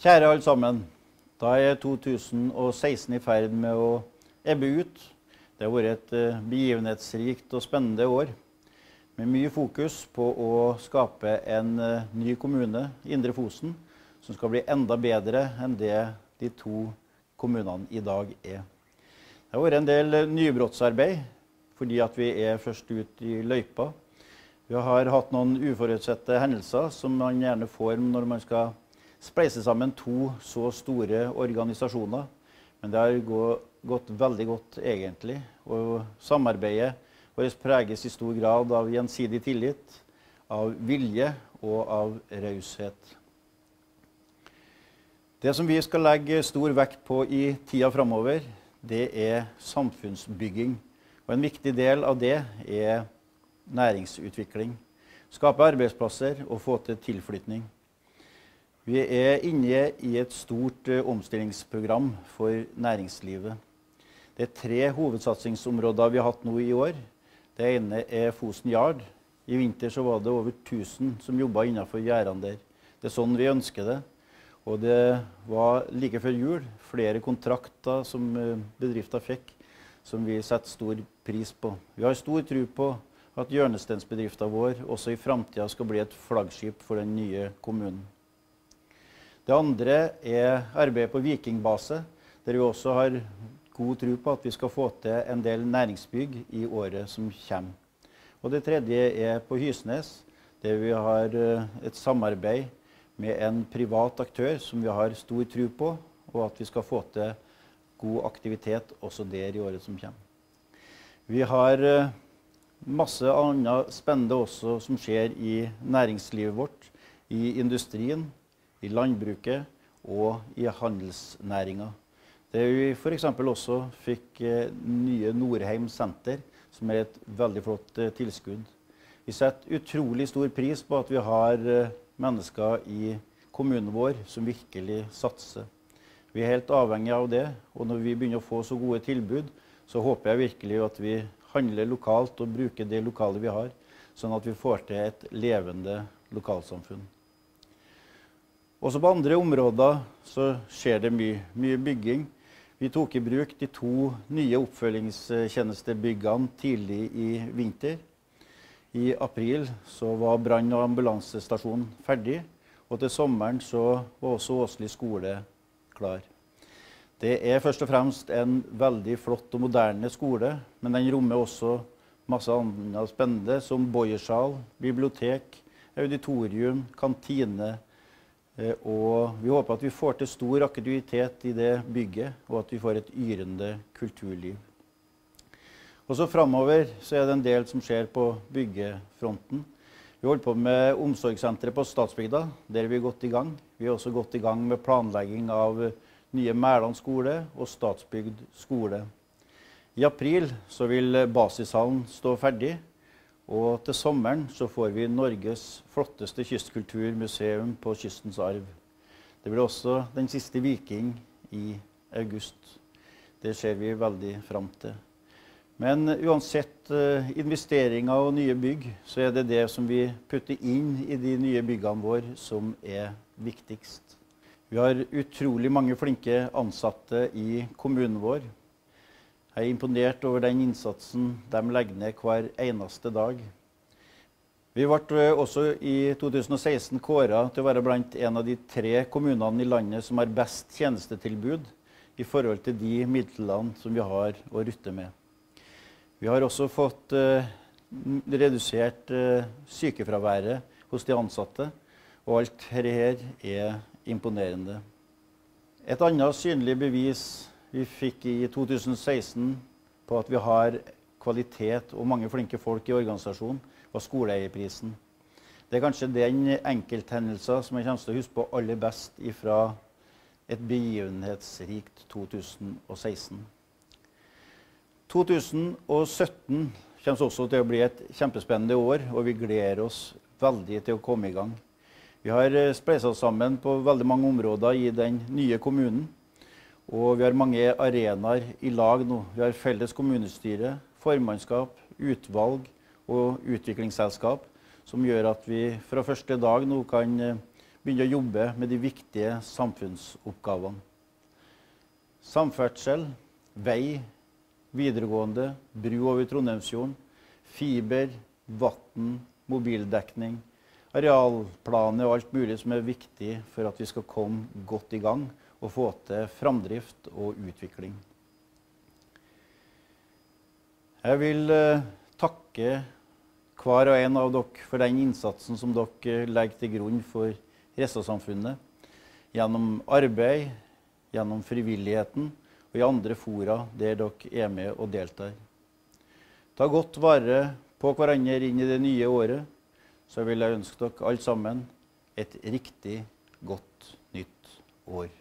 Kjære alle sammen. Da er 2016 i ferd med å ebbe ut. Det har vært et eh, begivenhetsrikt og spennende år med mye fokus på å skape en eh, ny kommune, Indre Fosen, som skal bli enda bedre enn det de to kommunene i dag er. Det har vært en del eh, nybrottsarbeid fordi at vi er først ut i løypa. Vi har hatt noen uforutsette hendelser som man gjerne får når man skal spleise sammen to så store organisasjoner. Men det har gått veldig godt, egentlig. Og samarbeidet vårt preges i stor grad av gjensidig tillit, av vilje og av raushet. Det som vi skal legge stor vekt på i tida framover, det er samfunnsbygging. Og en viktig del av det er næringsutvikling. Skape arbeidsplasser og få til tilflytning. Vi er inne i et stort eh, omstillingsprogram for næringslivet. Det er tre hovedsatsingsområder vi har hatt nå i år. Det ene er Fosen Yard. I vinter så var det over 1000 som jobba innenfor gjerdene der. Det er sånn vi ønsker det. Og det var like før jul flere kontrakter som eh, bedrifter fikk, som vi setter stor pris på. Vi har stor tro på at hjørnesteinsbedriften vår også i framtida skal bli et flaggskip for den nye kommunen. Det andre er arbeidet på vikingbase, der vi også har god tro på at vi skal få til en del næringsbygg i året som kommer. Og det tredje er på Hysnes, der vi har eh, et samarbeid med en privat aktør som vi har stor tro på, og at vi skal få til god aktivitet også der i året som kommer. Vi har eh, masse annet spennende også som skjer i næringslivet vårt, i industrien i landbruket og i handelsnæringa. Det vi f.eks. også fikk eh, nye Norheim senter, som er et veldig flott eh, tilskudd. Vi setter utrolig stor pris på at vi har eh, mennesker i kommunen vår som virkelig satser. Vi er helt avhengig av det, og når vi begynner å få så gode tilbud, så håper jeg virkelig at vi handler lokalt og bruker det lokale vi har, sånn at vi får til et levende lokalsamfunn. Også på andre områder så skjer det mye, mye bygging. Vi tok i bruk de to nye oppfølgingstjenestebyggene tidlig i vinter. I april så var brann- og ambulansestasjonen ferdig, og til sommeren så var også Åsli skole klar. Det er først og fremst en veldig flott og moderne skole, men den rommer også masse annet spennende, som boyersal, bibliotek, auditorium, kantine, Eh, og vi håper at vi får til stor aktivitet i det bygget, og at vi får et yrende kulturliv. Også Framover så er det en del som skjer på byggefronten. Vi holder på med omsorgssenteret på Statsbygda, Der er vi godt i gang. Vi er også godt i gang med planlegging av nye Mæland skole og Statsbygd skole. I april så vil basishallen stå ferdig, og til sommeren så får vi Norges flotteste kystkulturmuseum på Kystens arv. Det blir også Den siste viking i august. Det ser vi veldig fram til. Men uansett eh, investeringer og nye bygg, så er det det som vi putter inn i de nye byggene våre, som er viktigst. Vi har utrolig mange flinke ansatte i kommunen vår. Jeg er imponert over den innsatsen de legger ned hver eneste dag. Vi ble eh, også i 2016 kåra til å være blant en av de tre kommunene i landet som har best tjenestetilbud i forhold til de midlene som vi har å rutte med. Vi har også fått uh, redusert uh, sykefraværet hos de ansatte, og alt dette er imponerende. Et annet synlig bevis vi fikk i 2016 på at vi har kvalitet og mange flinke folk i organisasjonen, var skoleeierprisen. Det er kanskje den enkelthendelsen som jeg kommer til å huske på aller best ifra et begivenhetsrikt 2016. 2017 kommer også til å bli et kjempespennende år, og vi gleder oss veldig til å komme i gang. Vi har eh, spleisa sammen på veldig mange områder i den nye kommunen. Og vi har mange arenaer i lag nå. Vi har felles kommunestyre, formannskap, utvalg og utviklingsselskap, som gjør at vi fra første dag nå kan eh, begynne å jobbe med de viktige samfunnsoppgavene. Samferdsel, vei, videregående, bru over Trondheimsfjorden, fiber, vann, mobildekning, arealplaner og alt mulig som er viktig for at vi skal komme godt i gang og få til framdrift og utvikling. Jeg vil eh, takke hver og en av dere for den innsatsen som dere eh, legger til grunn for Ressa-samfunnet. Gjennom arbeid, gjennom frivilligheten og i andre fora der dere er med og deltar. Ta godt vare på hverandre inn i det nye året. Så vil jeg ønske dere alle sammen et riktig godt nytt år.